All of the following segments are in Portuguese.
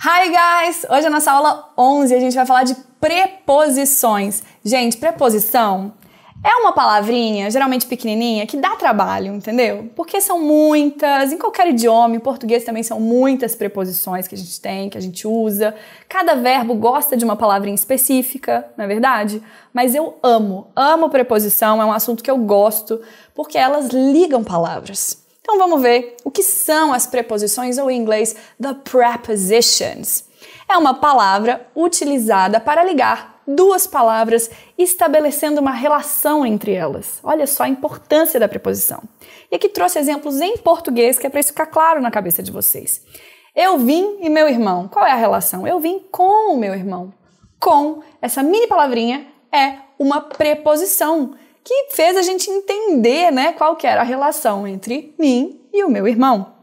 Hi guys! Hoje é a nossa aula 11 a gente vai falar de preposições. Gente, preposição é uma palavrinha, geralmente pequenininha, que dá trabalho, entendeu? Porque são muitas, em qualquer idioma, em português também são muitas preposições que a gente tem, que a gente usa. Cada verbo gosta de uma palavrinha específica, não é verdade? Mas eu amo, amo preposição, é um assunto que eu gosto, porque elas ligam palavras. Então vamos ver o que são as preposições ou em inglês the prepositions. É uma palavra utilizada para ligar duas palavras estabelecendo uma relação entre elas. Olha só a importância da preposição. E aqui trouxe exemplos em português que é para isso ficar claro na cabeça de vocês. Eu vim e meu irmão. Qual é a relação? Eu vim com o meu irmão. Com, essa mini palavrinha, é uma preposição que fez a gente entender, né, qual que era a relação entre mim e o meu irmão.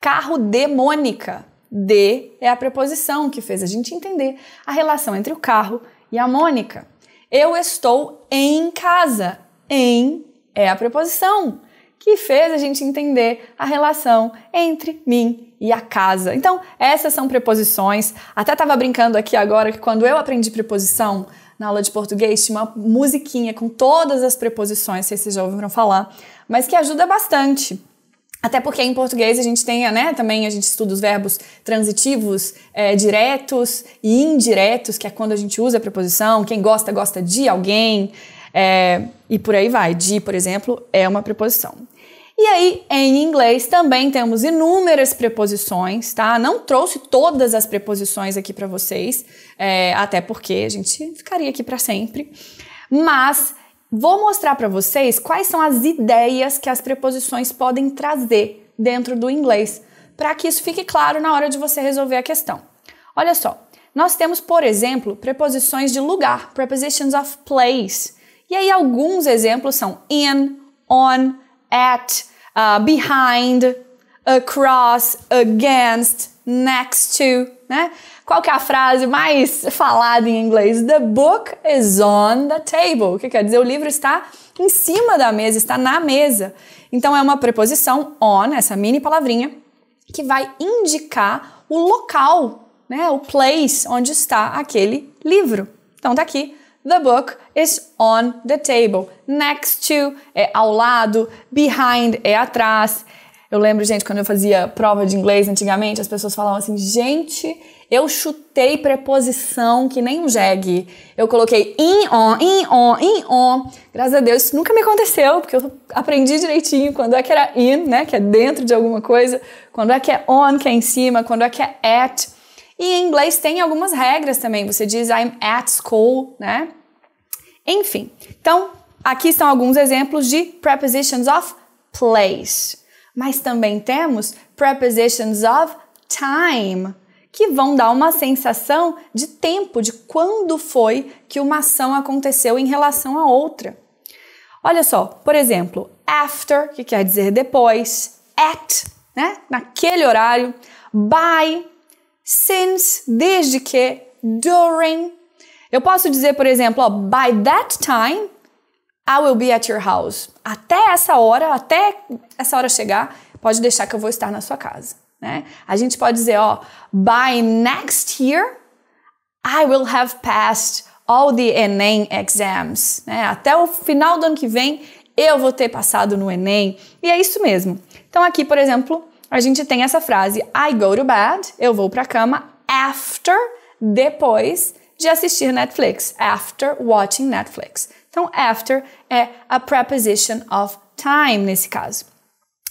Carro demônica. D é a preposição que fez a gente entender a relação entre o carro e a Mônica. Eu estou em casa. Em é a preposição que fez a gente entender a relação entre mim e a casa. Então, essas são preposições. Até estava brincando aqui agora que quando eu aprendi preposição na aula de português tinha uma musiquinha com todas as preposições, se vocês já ouviram falar, mas que ajuda bastante. Até porque em português a gente tem, né, também a gente estuda os verbos transitivos, é, diretos e indiretos, que é quando a gente usa a preposição, quem gosta, gosta de alguém, é, e por aí vai. De, por exemplo, é uma preposição. E aí, em inglês também temos inúmeras preposições, tá? Não trouxe todas as preposições aqui para vocês, é, até porque a gente ficaria aqui para sempre. Mas vou mostrar para vocês quais são as ideias que as preposições podem trazer dentro do inglês, para que isso fique claro na hora de você resolver a questão. Olha só, nós temos, por exemplo, preposições de lugar, prepositions of place. E aí alguns exemplos são in, on, at, uh, behind, across, against, next to, né? Qual que é a frase mais falada em inglês? The book is on the table, O que quer dizer o livro está em cima da mesa, está na mesa. Então é uma preposição on, essa mini palavrinha, que vai indicar o local, né? O place onde está aquele livro. Então tá aqui The book is on the table. Next to é ao lado, behind é atrás. Eu lembro, gente, quando eu fazia prova de inglês antigamente, as pessoas falavam assim: gente, eu chutei preposição que nem um jegue. Eu coloquei in, on, in, on, in, on. Graças a Deus, isso nunca me aconteceu, porque eu aprendi direitinho quando é que era in, né, que é dentro de alguma coisa, quando é que é on, que é em cima, quando é que é at. E em inglês tem algumas regras também. Você diz I'm at school, né? Enfim, então aqui estão alguns exemplos de prepositions of place. Mas também temos prepositions of time, que vão dar uma sensação de tempo, de quando foi que uma ação aconteceu em relação a outra. Olha só, por exemplo, after, que quer dizer depois, at, né? Naquele horário, by, since, desde que, during. Eu posso dizer, por exemplo, ó, by that time, I will be at your house. Até essa hora, até essa hora chegar, pode deixar que eu vou estar na sua casa, né? A gente pode dizer, ó, by next year, I will have passed all the Enem exams. Né? Até o final do ano que vem, eu vou ter passado no Enem. E é isso mesmo. Então, aqui, por exemplo, a gente tem essa frase I go to bed, eu vou para a cama after, depois de assistir Netflix, after watching Netflix. Então, after é a preposition of time nesse caso.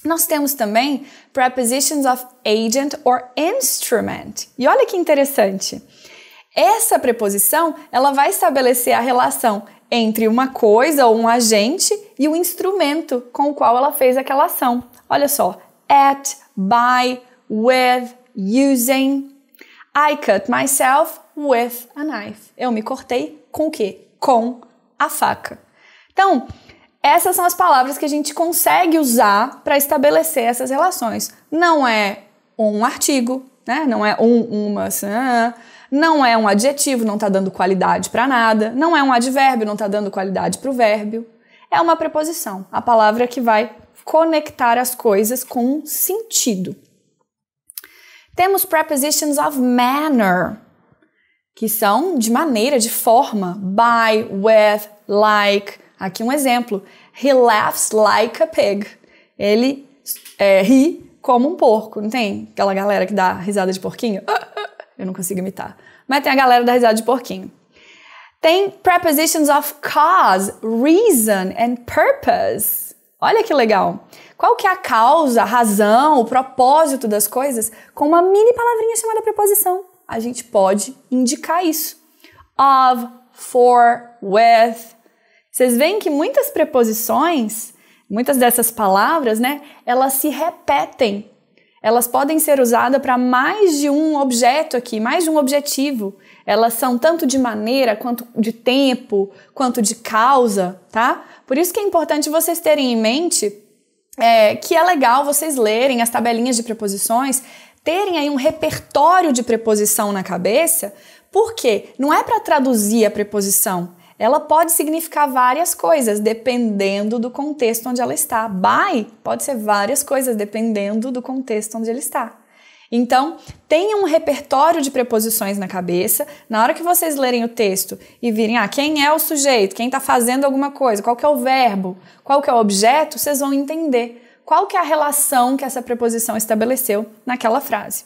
Nós temos também prepositions of agent or instrument. E olha que interessante. Essa preposição, ela vai estabelecer a relação entre uma coisa ou um agente e o instrumento com o qual ela fez aquela ação. Olha só, at, by, with, using. I cut myself with a knife. Eu me cortei com o quê? Com a faca. Então, essas são as palavras que a gente consegue usar para estabelecer essas relações. Não é um artigo, né? Não é um, uma, não é um adjetivo, não está dando qualidade para nada. Não é um advérbio, não está dando qualidade para o vérbio. É uma preposição, a palavra que vai conectar as coisas com sentido. Temos prepositions of manner, que são de maneira, de forma, by, with, like. Aqui um exemplo: He laughs like a pig. Ele é, ri como um porco. Não tem aquela galera que dá risada de porquinho? Eu não consigo imitar. Mas tem a galera da risada de porquinho. Tem prepositions of cause, reason and purpose. Olha que legal. Qual que é a causa, a razão, o propósito das coisas com uma mini palavrinha chamada preposição? A gente pode indicar isso. Of, for, with. Vocês veem que muitas preposições, muitas dessas palavras, né, elas se repetem. Elas podem ser usadas para mais de um objeto aqui, mais de um objetivo. Elas são tanto de maneira, quanto de tempo, quanto de causa, tá? Por isso que é importante vocês terem em mente é, que é legal vocês lerem as tabelinhas de preposições, terem aí um repertório de preposição na cabeça, porque não é para traduzir a preposição, ela pode significar várias coisas, dependendo do contexto onde ela está. By pode ser várias coisas, dependendo do contexto onde ela está. Então, tenha um repertório de preposições na cabeça. Na hora que vocês lerem o texto e virem, ah, quem é o sujeito, quem está fazendo alguma coisa, qual que é o verbo, qual que é o objeto, vocês vão entender qual que é a relação que essa preposição estabeleceu naquela frase.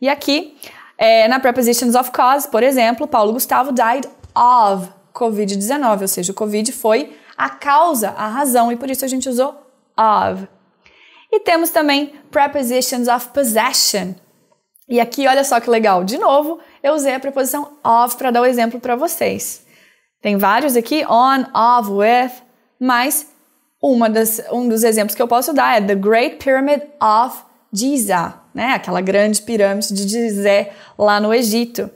E aqui, é, na prepositions of cause, por exemplo, Paulo Gustavo died of COVID-19, ou seja, o COVID foi a causa, a razão, e por isso a gente usou of. E temos também prepositions of possession, e aqui, olha só que legal, de novo, eu usei a preposição of para dar o um exemplo para vocês. Tem vários aqui, on, of, with, mas uma das, um dos exemplos que eu posso dar é The Great Pyramid of Giza, né? Aquela grande pirâmide de Gizé lá no Egito.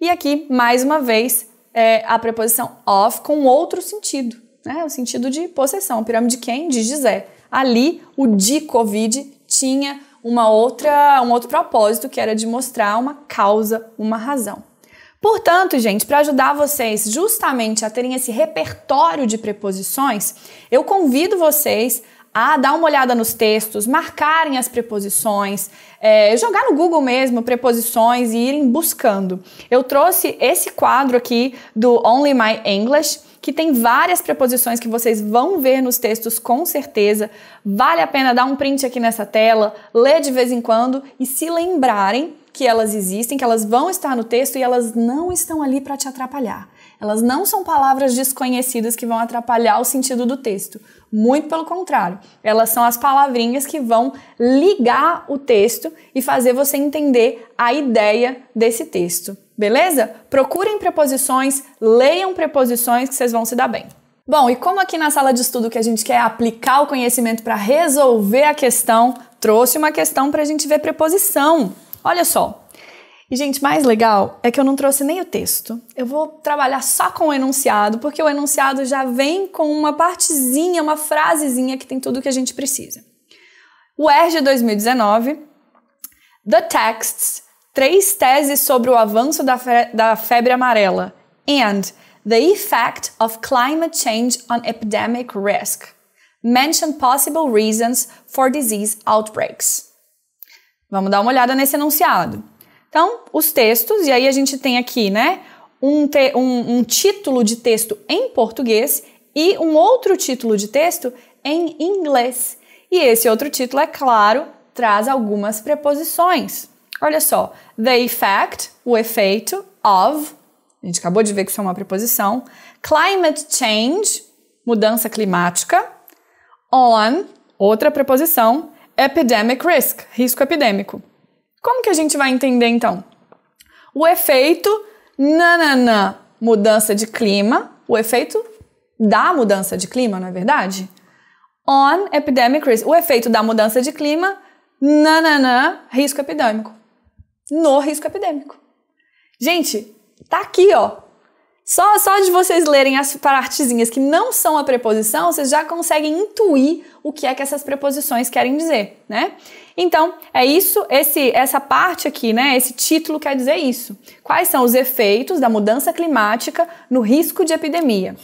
E aqui, mais uma vez, é a preposição of com outro sentido, né? O sentido de possessão. Pirâmide de quem? De Gizé. Ali, o de Covid tinha uma outra, um outro propósito que era de mostrar uma causa, uma razão. Portanto, gente, para ajudar vocês justamente a terem esse repertório de preposições, eu convido vocês a dar uma olhada nos textos, marcarem as preposições, é, jogar no Google mesmo preposições e irem buscando. Eu trouxe esse quadro aqui do Only My English que tem várias preposições que vocês vão ver nos textos com certeza. Vale a pena dar um print aqui nessa tela, ler de vez em quando e se lembrarem que elas existem, que elas vão estar no texto e elas não estão ali para te atrapalhar. Elas não são palavras desconhecidas que vão atrapalhar o sentido do texto. Muito pelo contrário, elas são as palavrinhas que vão ligar o texto e fazer você entender a ideia desse texto. Beleza? Procurem preposições, leiam preposições que vocês vão se dar bem. Bom, e como aqui na sala de estudo que a gente quer aplicar o conhecimento para resolver a questão, trouxe uma questão para a gente ver preposição. Olha só, e, gente, mais legal é que eu não trouxe nem o texto. Eu vou trabalhar só com o enunciado, porque o enunciado já vem com uma partezinha, uma frasezinha que tem tudo que a gente precisa. O ERG 2019, The Texts, Três Teses sobre o Avanço da, fe da Febre Amarela, and The Effect of Climate Change on Epidemic Risk. Mention possible reasons for disease outbreaks. Vamos dar uma olhada nesse enunciado. Então, os textos, e aí a gente tem aqui, né, um, te, um, um título de texto em português e um outro título de texto em inglês. E esse outro título, é claro, traz algumas preposições. Olha só, the effect, o efeito, of, a gente acabou de ver que isso é uma preposição, climate change, mudança climática, on, outra preposição, epidemic risk, risco epidêmico. Como que a gente vai entender então? O efeito na mudança de clima, o efeito da mudança de clima, não é verdade? On epidemic risk, o efeito da mudança de clima, nananã, risco epidêmico. No risco epidêmico. Gente, tá aqui, ó. Só, só de vocês lerem as partezinhas que não são a preposição, vocês já conseguem intuir o que é que essas preposições querem dizer, né? Então, é isso, esse, essa parte aqui, né? Esse título quer dizer isso. Quais são os efeitos da mudança climática no risco de epidemia?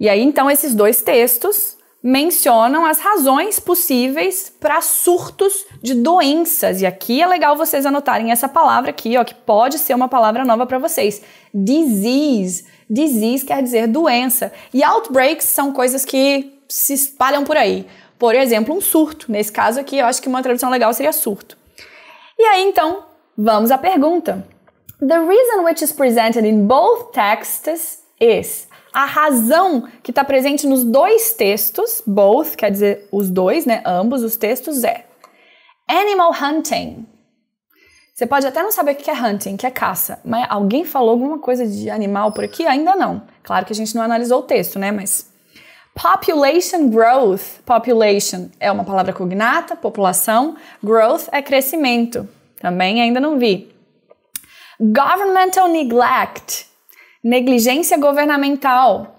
E aí, então, esses dois textos mencionam as razões possíveis para surtos de doenças. E aqui é legal vocês anotarem essa palavra aqui, ó, que pode ser uma palavra nova para vocês. Disease. Disease quer dizer doença. E outbreaks são coisas que se espalham por aí. Por exemplo, um surto. Nesse caso aqui, eu acho que uma tradução legal seria surto. E aí, então, vamos à pergunta. The reason which is presented in both texts is a razão que está presente nos dois textos, both, quer dizer os dois, né? Ambos os textos é animal hunting. Você pode até não saber o que é hunting, que é caça, mas alguém falou alguma coisa de animal por aqui? Ainda não. Claro que a gente não analisou o texto, né? Mas Population growth. Population é uma palavra cognata, população. Growth é crescimento. Também ainda não vi. Governmental neglect negligência governamental.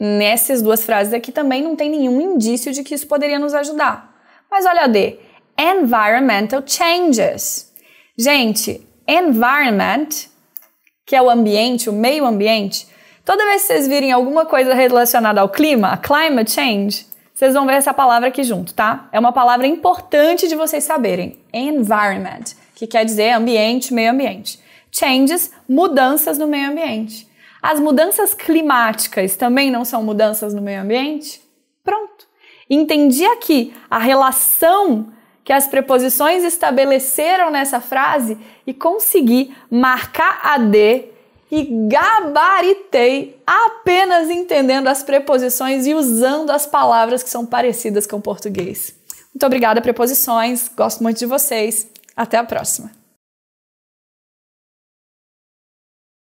Nessas duas frases aqui também não tem nenhum indício de que isso poderia nos ajudar. Mas olha a D: environmental changes. Gente, environment, que é o ambiente, o meio ambiente, toda vez que vocês virem alguma coisa relacionada ao clima, climate change, vocês vão ver essa palavra aqui junto, tá? É uma palavra importante de vocês saberem. Environment, que quer dizer ambiente, meio ambiente. Changes, mudanças no meio ambiente. As mudanças climáticas também não são mudanças no meio ambiente? Pronto. Entendi aqui a relação que as preposições estabeleceram nessa frase e consegui marcar a D e gabaritei apenas entendendo as preposições e usando as palavras que são parecidas com o português. Muito obrigada, preposições. Gosto muito de vocês. Até a próxima.